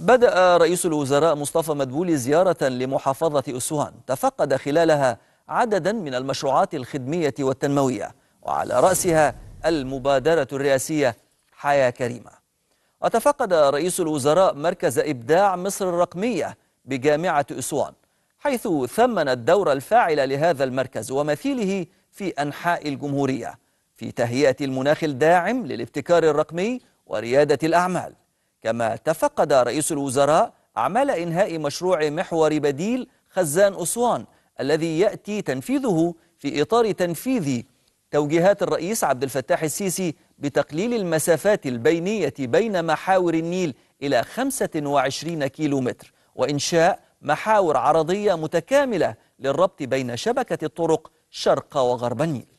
بدأ رئيس الوزراء مصطفى مدبولي زيارة لمحافظة أسوان تفقد خلالها عددا من المشروعات الخدمية والتنموية وعلى رأسها المبادرة الرئاسية حياة كريمة وتفقد رئيس الوزراء مركز إبداع مصر الرقمية بجامعة أسوان حيث ثمن الدور الفاعل لهذا المركز ومثيله في أنحاء الجمهورية في تهيئة المناخ الداعم للابتكار الرقمي وريادة الأعمال كما تفقد رئيس الوزراء أعمال إنهاء مشروع محور بديل خزان أسوان الذي يأتي تنفيذه في إطار تنفيذ توجيهات الرئيس عبد الفتاح السيسي بتقليل المسافات البينية بين محاور النيل إلى 25 كيلومتر وإنشاء محاور عرضية متكاملة للربط بين شبكة الطرق شرق وغرب النيل